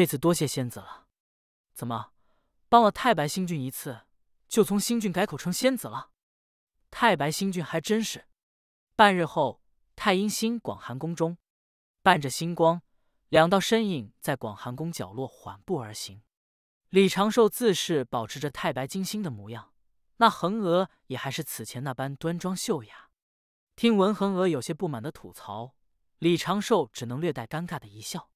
这次多谢仙子了，怎么帮了太白星君一次，就从星君改口称仙子了？太白星君还真是。半日后，太阴星广寒宫中，伴着星光，两道身影在广寒宫角落缓步而行。李长寿自是保持着太白金星的模样，那恒娥也还是此前那般端庄秀雅。听闻恒娥有些不满的吐槽，李长寿只能略带尴尬的一笑。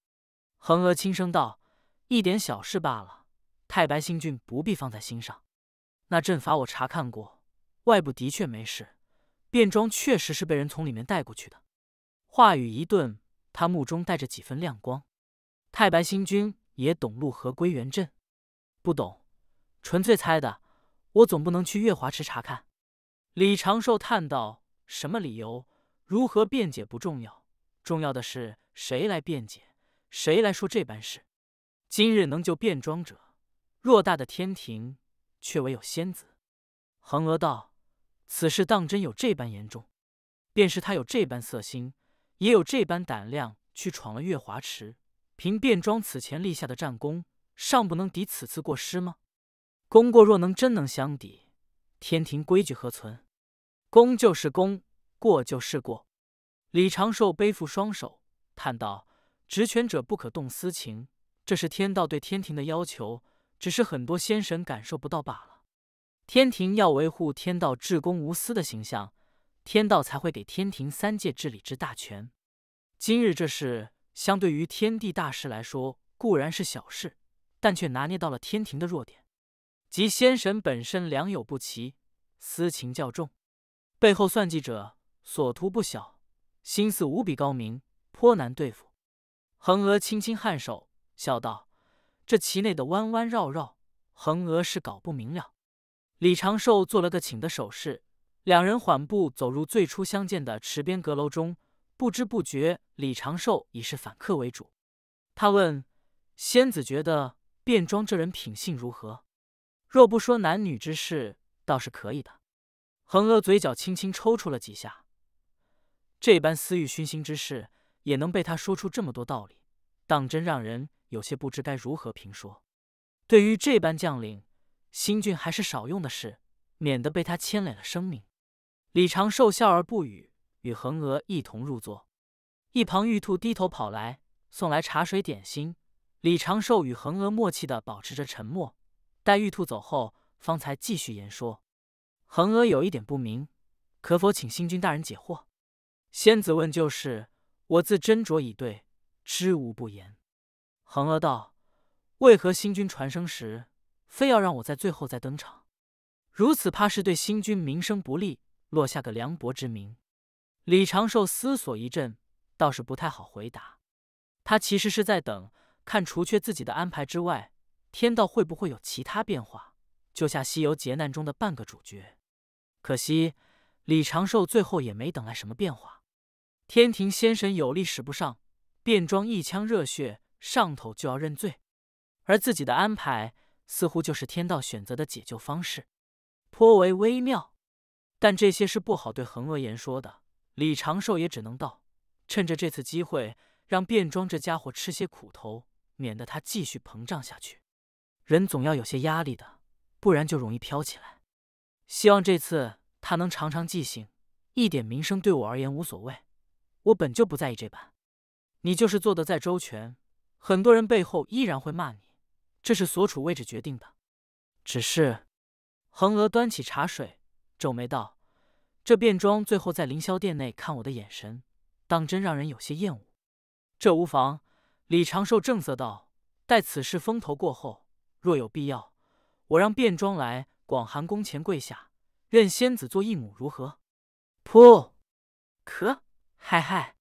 恒娥轻声道：“一点小事罢了，太白星君不必放在心上。那阵法我查看过，外部的确没事，便装确实是被人从里面带过去的。”话语一顿，他目中带着几分亮光。太白星君也懂《陆河归元阵》？不懂，纯粹猜的。我总不能去月华池查看。”李长寿叹道：“什么理由？如何辩解不重要，重要的是谁来辩解。”谁来说这般事？今日能救变装者，偌大的天庭却唯有仙子。恒娥道：“此事当真有这般严重？便是他有这般色心，也有这般胆量去闯了月华池。凭变装此前立下的战功，尚不能抵此次过失吗？功过若能真能相抵，天庭规矩何存？功就是功，过就是过。”李长寿背负双手叹道。执权者不可动私情，这是天道对天庭的要求。只是很多仙神感受不到罢了。天庭要维护天道至公无私的形象，天道才会给天庭三界治理之大权。今日这事，相对于天地大事来说，固然是小事，但却拿捏到了天庭的弱点，即仙神本身良莠不齐，私情较重，背后算计者所图不小，心思无比高明，颇难对付。恒娥轻轻颔首，笑道：“这棋内的弯弯绕绕，恒娥是搞不明了。”李长寿做了个请的手势，两人缓步走入最初相见的池边阁楼中。不知不觉，李长寿已是反客为主。他问：“仙子觉得卞庄这人品性如何？若不说男女之事，倒是可以的。”恒娥嘴角轻轻抽搐了几下，这般私欲熏心之事。也能被他说出这么多道理，当真让人有些不知该如何评说。对于这般将领，新君还是少用的事，免得被他牵累了生命。李长寿笑而不语，与恒娥一同入座。一旁玉兔低头跑来，送来茶水点心。李长寿与恒娥默契的保持着沉默，待玉兔走后，方才继续言说。恒娥有一点不明，可否请星君大人解惑？仙子问就是。我自斟酌以对，知无不言。恒娥道：“为何星君传声时，非要让我在最后再登场？如此，怕是对星君名声不利，落下个凉薄之名。”李长寿思索一阵，倒是不太好回答。他其实是在等，看除却自己的安排之外，天道会不会有其他变化，救下西游劫难中的半个主角。可惜，李长寿最后也没等来什么变化。天庭仙神有力使不上，便装一腔热血上头就要认罪，而自己的安排似乎就是天道选择的解救方式，颇为微妙。但这些是不好对恒娥言说的，李长寿也只能道：“趁着这次机会，让卞装这家伙吃些苦头，免得他继续膨胀下去。人总要有些压力的，不然就容易飘起来。希望这次他能长长记性，一点名声对我而言无所谓。”我本就不在意这般，你就是做的再周全，很多人背后依然会骂你，这是所处位置决定的。只是，恒娥端起茶水，皱眉道：“这便装最后在凌霄殿内看我的眼神，当真让人有些厌恶。”这无妨，李长寿正色道：“待此事风头过后，若有必要，我让便装来广寒宫前跪下，认仙子做义母，如何？”噗，咳。嗨嗨，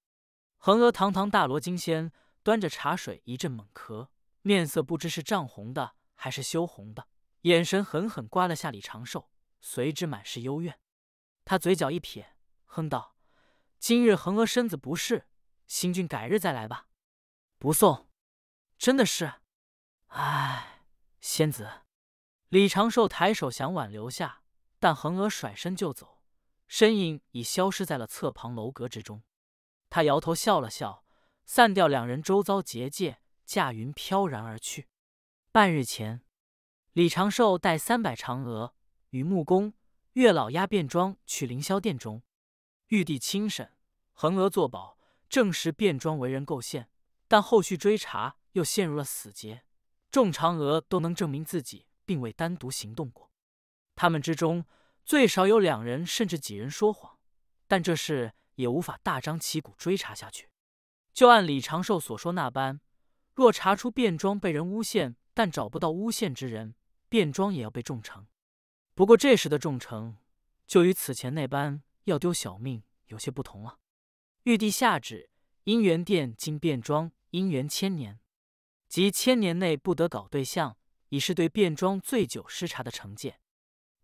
恒娥堂堂大罗金仙，端着茶水一阵猛咳，面色不知是涨红的还是羞红的，眼神狠狠刮了下李长寿，随之满是幽怨。他嘴角一撇，哼道：“今日恒娥身子不适，星君改日再来吧。”不送，真的是。唉，仙子。李长寿抬手想挽留下，但恒娥甩身就走，身影已消失在了侧旁楼阁之中。他摇头笑了笑，散掉两人周遭结界，驾云飘然而去。半日前，李长寿带三百嫦娥与木工、月老压便装去凌霄殿中，玉帝亲审，姮娥作保，证实便装为人构陷，但后续追查又陷入了死结。众嫦娥都能证明自己并未单独行动过，他们之中最少有两人，甚至几人说谎，但这事。也无法大张旗鼓追查下去。就按李长寿所说那般，若查出便装被人诬陷，但找不到诬陷之人，便装也要被重惩。不过这时的重惩，就与此前那般要丢小命有些不同了。玉帝下旨，姻缘殿经卞装姻缘千年，即千年内不得搞对象，已是对卞装醉酒失察的惩戒。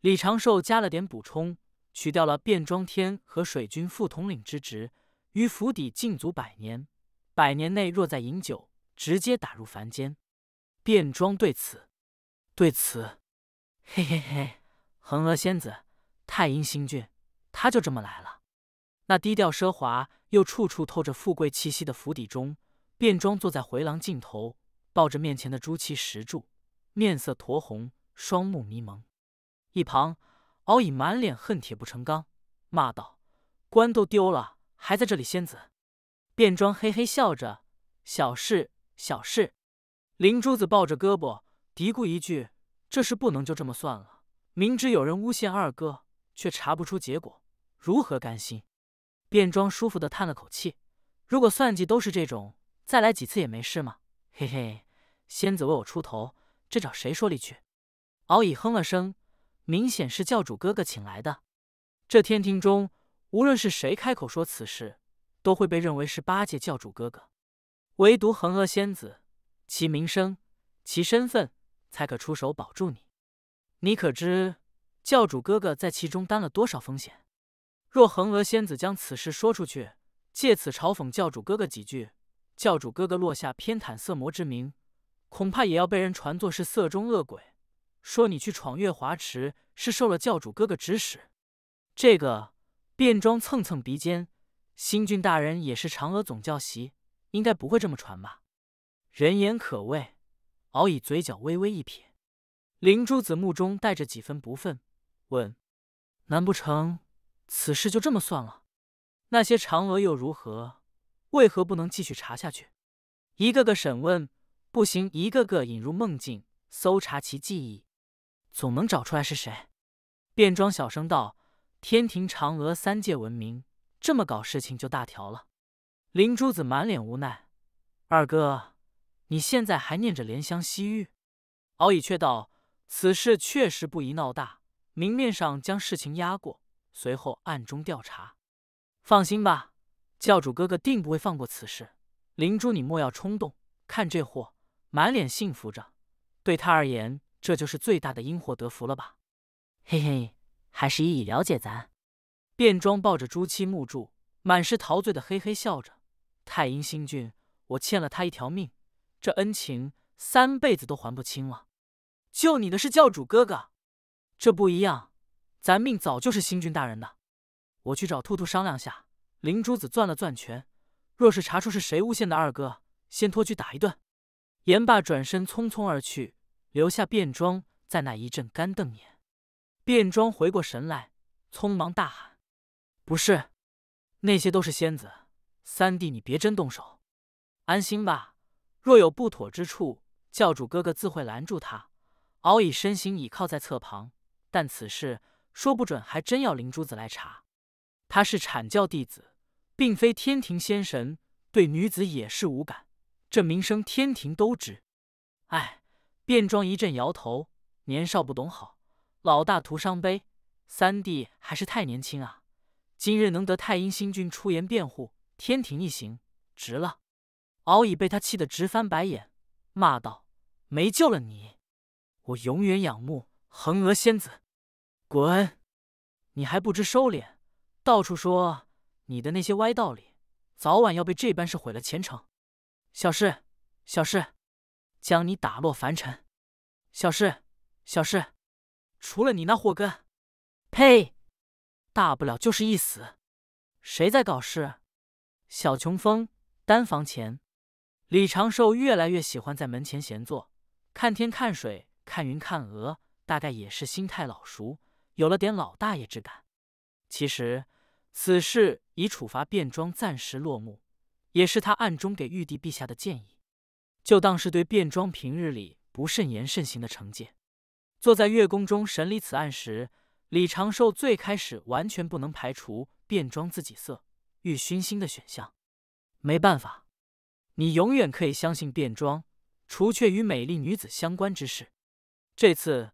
李长寿加了点补充。取掉了卞庄天和水军副统领之职，于府邸禁足百年。百年内若再饮酒，直接打入凡间。卞庄对此，对此，嘿嘿嘿，姮娥仙子、太阴星君，他就这么来了。那低调奢华又处处透着富贵气息的府邸中，卞庄坐在回廊尽头，抱着面前的朱漆石柱，面色酡红，双目迷蒙。一旁。敖乙满脸恨铁不成钢，骂道：“官都丢了，还在这里！”仙子，便装嘿嘿笑着：“小事，小事。”灵珠子抱着胳膊嘀咕一句：“这事不能就这么算了，明知有人诬陷二哥，却查不出结果，如何甘心？”便装舒服的叹了口气：“如果算计都是这种，再来几次也没事吗？”嘿嘿，仙子为我出头，这找谁说理去？敖乙哼了声。明显是教主哥哥请来的。这天庭中，无论是谁开口说此事，都会被认为是八戒教主哥哥。唯独恒娥仙子，其名声、其身份，才可出手保住你。你可知教主哥哥在其中担了多少风险？若恒娥仙子将此事说出去，借此嘲讽教主哥哥几句，教主哥哥落下偏袒色魔之名，恐怕也要被人传作是色中恶鬼。说你去闯月华池是受了教主哥哥指使？这个便装蹭蹭鼻尖，星君大人也是嫦娥总教习，应该不会这么传吧？人言可畏。敖乙嘴角微微一撇，灵珠子目中带着几分不忿，问：“难不成此事就这么算了？那些嫦娥又如何？为何不能继续查下去？一个个审问不行，一个个引入梦境，搜查其记忆？”总能找出来是谁，便装小声道：“天庭嫦娥三界闻名，这么搞事情就大条了。”灵珠子满脸无奈：“二哥，你现在还念着怜香惜玉？”敖乙却道：“此事确实不宜闹大，明面上将事情压过，随后暗中调查。放心吧，教主哥哥定不会放过此事。灵珠，你莫要冲动，看这货满脸幸福着，对他而言。”这就是最大的因祸得福了吧？嘿嘿，还是依以了解咱。便装抱着朱漆木柱，满是陶醉的嘿嘿笑着。太阴星君，我欠了他一条命，这恩情三辈子都还不清了。救你的是教主哥哥，这不一样，咱命早就是星君大人的。我去找兔兔商量下。灵珠子攥了攥拳，若是查出是谁诬陷的二哥，先拖去打一顿。言罢转身匆匆而去。留下便装在那一阵干瞪眼，便装回过神来，匆忙大喊：“不是，那些都是仙子，三弟你别真动手，安心吧。若有不妥之处，教主哥哥自会拦住他。”敖以身形倚靠在侧旁，但此事说不准还真要灵珠子来查。他是阐教弟子，并非天庭仙神，对女子也是无感，这名声天庭都知。唉。便装一阵摇头，年少不懂好，老大徒伤悲。三弟还是太年轻啊！今日能得太阴星君出言辩护，天庭一行值了。敖乙被他气得直翻白眼，骂道：“没救了你！我永远仰慕恒娥仙子。滚！你还不知收敛，到处说你的那些歪道理，早晚要被这般事毁了前程。小事，小事。”将你打落凡尘，小事，小事，除了你那祸根，呸！大不了就是一死。谁在搞事？小琼峰丹房前，李长寿越来越喜欢在门前闲坐，看天看水看云看鹅，大概也是心态老熟，有了点老大爷之感。其实此事已处罚便装暂时落幕，也是他暗中给玉帝陛下的建议。就当是对变装平日里不慎言慎行的惩戒。坐在月宫中审理此案时，李长寿最开始完全不能排除变装自己色欲熏心的选项。没办法，你永远可以相信变装，除却与美丽女子相关之事。这次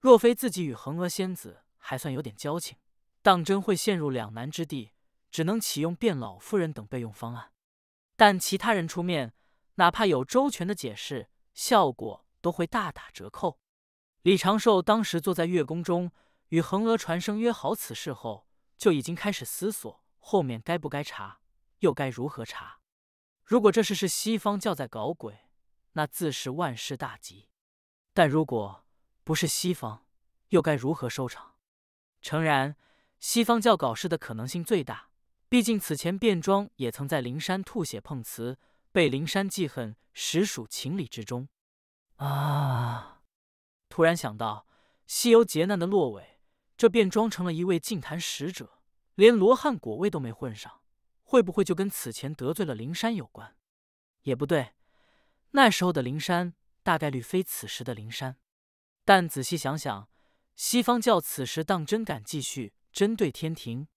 若非自己与恒娥仙子还算有点交情，当真会陷入两难之地，只能启用变老夫人等备用方案。但其他人出面。哪怕有周全的解释，效果都会大打折扣。李长寿当时坐在月宫中，与恒娥传声约好此事后，就已经开始思索后面该不该查，又该如何查。如果这事是西方教在搞鬼，那自是万事大吉；但如果不是西方，又该如何收场？诚然，西方教搞事的可能性最大，毕竟此前便装也曾在灵山吐血碰瓷。被灵山记恨，实属情理之中。啊！突然想到西游劫难的落尾，这便装成了一位净坛使者，连罗汉果位都没混上，会不会就跟此前得罪了灵山有关？也不对，那时候的灵山大概率非此时的灵山。但仔细想想，西方教此时当真敢继续针对天庭？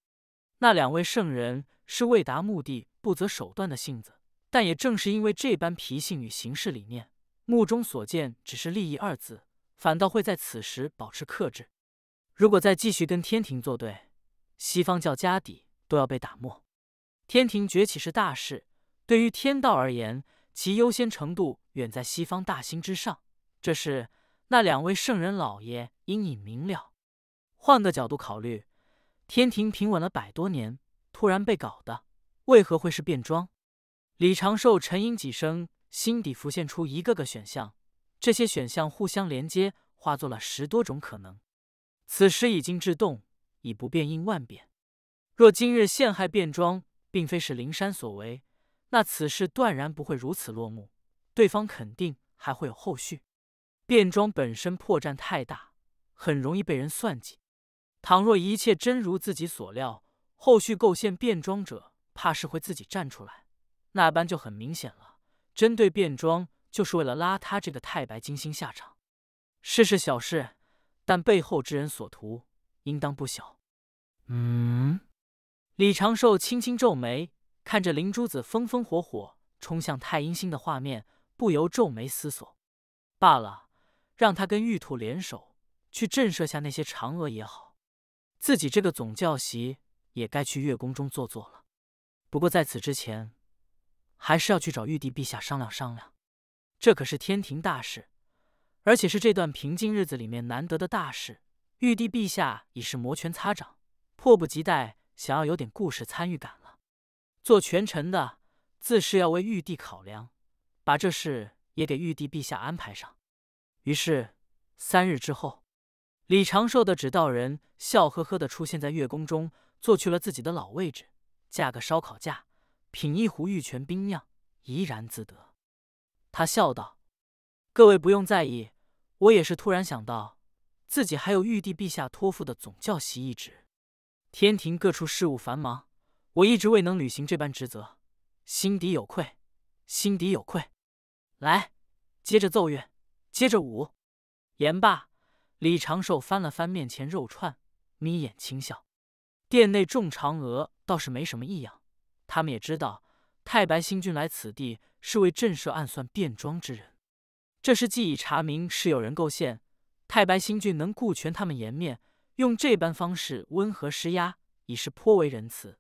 那两位圣人是为达目的不择手段的性子。但也正是因为这般脾性与行事理念，目中所见只是利益二字，反倒会在此时保持克制。如果再继续跟天庭作对，西方教家底都要被打没。天庭崛起是大事，对于天道而言，其优先程度远在西方大兴之上。这是那两位圣人老爷应已明了。换个角度考虑，天庭平稳了百多年，突然被搞的，为何会是变装？李长寿沉吟几声，心底浮现出一个个选项，这些选项互相连接，化作了十多种可能。此时已经制动，以不变应万变。若今日陷害变装并非是灵山所为，那此事断然不会如此落幕，对方肯定还会有后续。变装本身破绽太大，很容易被人算计。倘若一切真如自己所料，后续构陷变装者，怕是会自己站出来。那般就很明显了，针对变装就是为了拉他这个太白金星下场。事是小事，但背后之人所图应当不小。嗯，李长寿轻轻皱眉，看着灵珠子风风火火冲向太阴星的画面，不由皱眉思索。罢了，让他跟玉兔联手去震慑下那些嫦娥也好。自己这个总教习也该去月宫中坐坐了。不过在此之前。还是要去找玉帝陛下商量商量，这可是天庭大事，而且是这段平静日子里面难得的大事。玉帝陛下已是摩拳擦掌，迫不及待想要有点故事参与感了。做权臣的自是要为玉帝考量，把这事也给玉帝陛下安排上。于是三日之后，李长寿的指道人笑呵呵的出现在月宫中，坐去了自己的老位置，架个烧烤架。品一壶玉泉冰酿，怡然自得。他笑道：“各位不用在意，我也是突然想到，自己还有玉帝陛下托付的总教习一职，天庭各处事务繁忙，我一直未能履行这般职责，心底有愧，心底有愧。”来，接着奏乐，接着舞。言罢，李长寿翻了翻面前肉串，眯眼轻笑。殿内众嫦娥倒是没什么异样。他们也知道，太白星君来此地是为震慑暗算变装之人。这事既已查明，是有人构陷，太白星君能顾全他们颜面，用这般方式温和施压，已是颇为仁慈。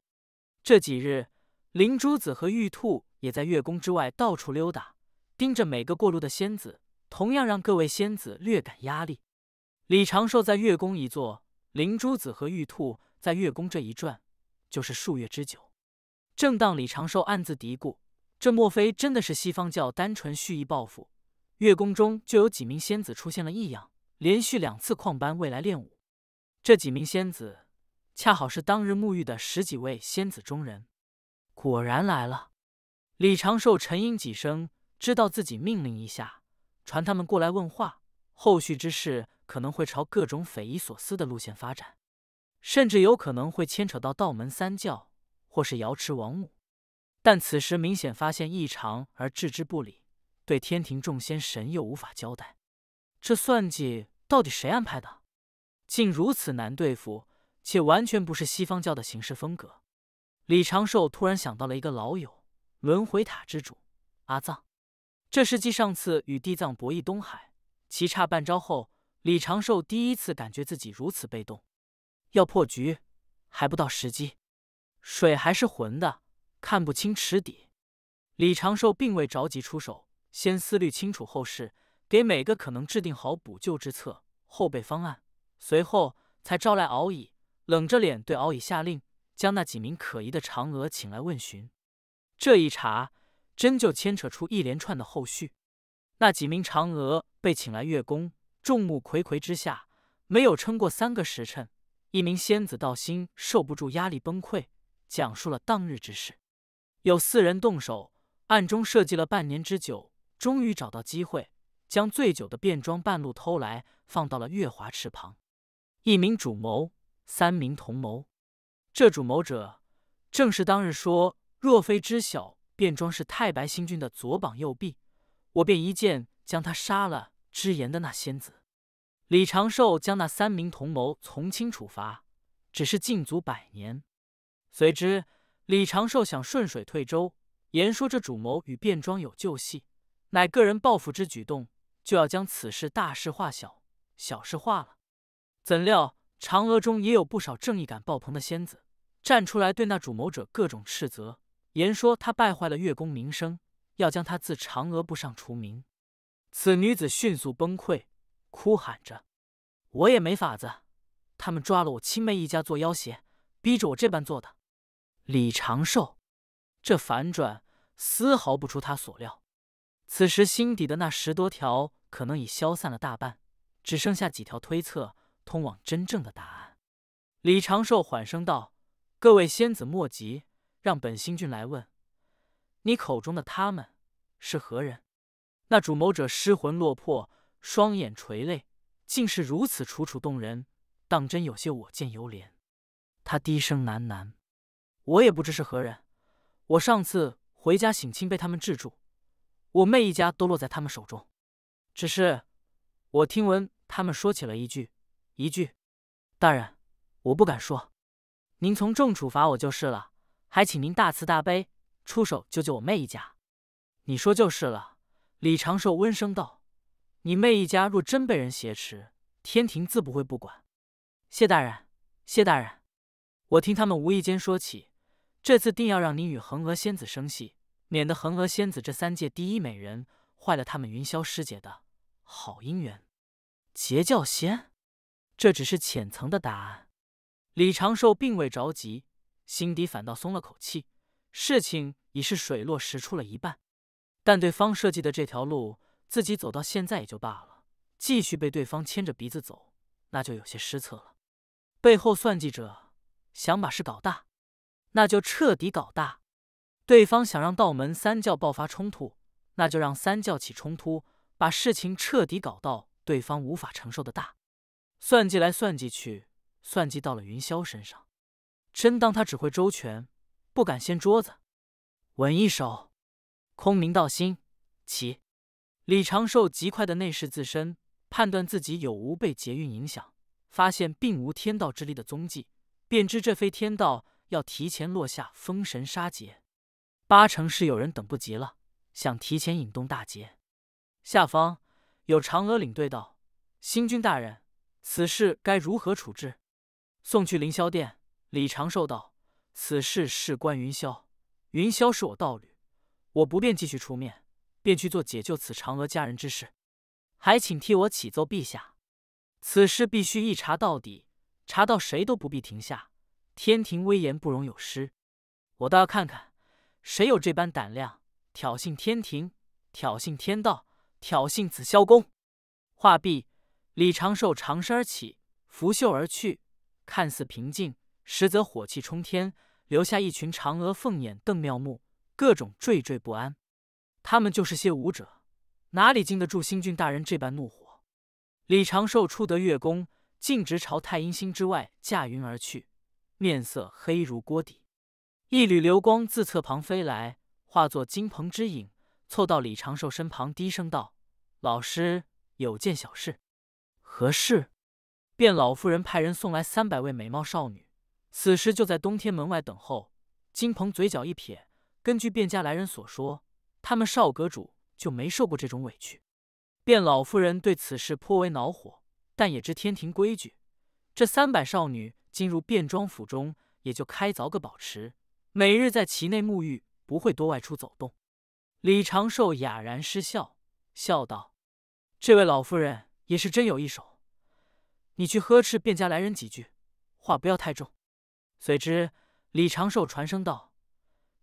这几日，灵珠子和玉兔也在月宫之外到处溜达，盯着每个过路的仙子，同样让各位仙子略感压力。李长寿在月宫一坐，灵珠子和玉兔在月宫这一转，就是数月之久。正当李长寿暗自嘀咕：“这莫非真的是西方教单纯蓄意报复？”月宫中就有几名仙子出现了异样，连续两次旷班未来练武。这几名仙子恰好是当日沐浴的十几位仙子中人。果然来了。李长寿沉吟几声，知道自己命令一下，传他们过来问话。后续之事可能会朝各种匪夷所思的路线发展，甚至有可能会牵扯到道门三教。或是瑶池王母，但此时明显发现异常而置之不理，对天庭众仙神又无法交代，这算计到底谁安排的？竟如此难对付，且完全不是西方教的行事风格。李长寿突然想到了一个老友——轮回塔之主阿藏。这是继上次与地藏博弈东海，棋差半招后，李长寿第一次感觉自己如此被动。要破局，还不到时机。水还是浑的，看不清池底。李长寿并未着急出手，先思虑清楚后事，给每个可能制定好补救之策、后备方案，随后才招来敖乙，冷着脸对敖乙下令，将那几名可疑的嫦娥请来问询。这一查，真就牵扯出一连串的后续。那几名嫦娥被请来月宫，众目睽睽之下，没有撑过三个时辰，一名仙子道心受不住压力崩溃。讲述了当日之事，有四人动手，暗中设计了半年之久，终于找到机会，将醉酒的便装半路偷来，放到了月华池旁。一名主谋，三名同谋。这主谋者，正是当日说若非知晓便装是太白星君的左膀右臂，我便一剑将他杀了之言的那仙子。李长寿将那三名同谋从轻处罚，只是禁足百年。随之，李长寿想顺水退舟，言说这主谋与便装有旧隙，乃个人报复之举动，就要将此事大事化小，小事化了。怎料嫦娥中也有不少正义感爆棚的仙子，站出来对那主谋者各种斥责，言说他败坏了月宫名声，要将他自嫦娥部上除名。此女子迅速崩溃，哭喊着：“我也没法子，他们抓了我亲妹一家做要挟，逼着我这般做的。”李长寿，这反转丝毫不出他所料。此时心底的那十多条可能已消散了大半，只剩下几条推测通往真正的答案。李长寿缓声道：“各位仙子莫急，让本星君来问你口中的他们是何人？”那主谋者失魂落魄，双眼垂泪，竟是如此楚楚动人，当真有些我见犹怜。他低声喃喃。我也不知是何人，我上次回家省亲被他们制住，我妹一家都落在他们手中。只是我听闻他们说起了一句一句，大人，我不敢说，您从重处罚我就是了，还请您大慈大悲，出手救救我妹一家。你说就是了。”李长寿温声道：“你妹一家若真被人挟持，天庭自不会不管。”谢大人，谢大人，我听他们无意间说起。这次定要让你与恒娥仙子生戏，免得恒娥仙子这三界第一美人坏了他们云霄师姐的好姻缘。结教仙，这只是浅层的答案。李长寿并未着急，心底反倒松了口气，事情已是水落石出了一半。但对方设计的这条路，自己走到现在也就罢了，继续被对方牵着鼻子走，那就有些失策了。背后算计者想把事搞大。那就彻底搞大。对方想让道门三教爆发冲突，那就让三教起冲突，把事情彻底搞到对方无法承受的大。算计来算计去，算计到了云霄身上，真当他只会周全，不敢掀桌子。稳一手，空明道心起。李长寿极快的内视自身，判断自己有无被劫运影响，发现并无天道之力的踪迹，便知这非天道。要提前落下封神杀劫，八成是有人等不及了，想提前引动大劫。下方有嫦娥领队道：“星君大人，此事该如何处置？”送去凌霄殿。李长寿道：“此事事关云霄，云霄是我道侣，我不便继续出面，便去做解救此嫦娥家人之事。还请替我启奏陛下，此事必须一查到底，查到谁都不必停下。”天庭威严不容有失，我倒要看看谁有这般胆量挑衅天庭，挑衅天道，挑衅紫霄宫。话毕，李长寿长身而起，拂袖而去，看似平静，实则火气冲天，留下一群嫦娥凤眼瞪妙目，各种惴惴不安。他们就是些武者，哪里经得住星君大人这般怒火？李长寿出得月宫，径直朝太阴星之外驾云而去。面色黑如锅底，一缕流光自侧旁飞来，化作金鹏之影，凑到李长寿身旁，低声道：“老师，有件小事。”“何事？”卞老夫人派人送来三百位美貌少女，此时就在东天门外等候。金鹏嘴角一撇，根据卞家来人所说，他们少阁主就没受过这种委屈。卞老夫人对此事颇为恼火，但也知天庭规矩，这三百少女。进入便装府中，也就开凿个宝池，每日在其内沐浴，不会多外出走动。李长寿哑然失笑，笑道：“这位老夫人也是真有一手。你去呵斥卞家来人几句，话不要太重。”随之，李长寿传声道：“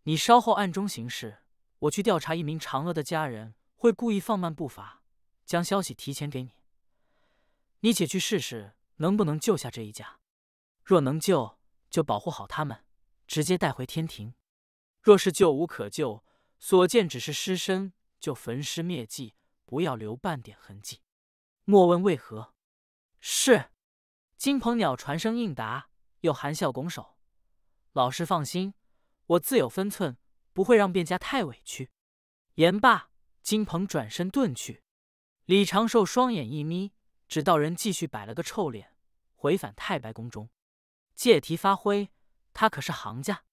你稍后暗中行事，我去调查一名嫦娥的家人，会故意放慢步伐，将消息提前给你。你且去试试，能不能救下这一家。”若能救，就保护好他们，直接带回天庭；若是救无可救，所见只是尸身，就焚尸灭迹，不要留半点痕迹。莫问为何。是。金鹏鸟传声应答，又含笑拱手：“老师放心，我自有分寸，不会让卞家太委屈。”言罢，金鹏转身遁去。李长寿双眼一眯，只道人继续摆了个臭脸，回返太白宫中。借题发挥，他可是行家。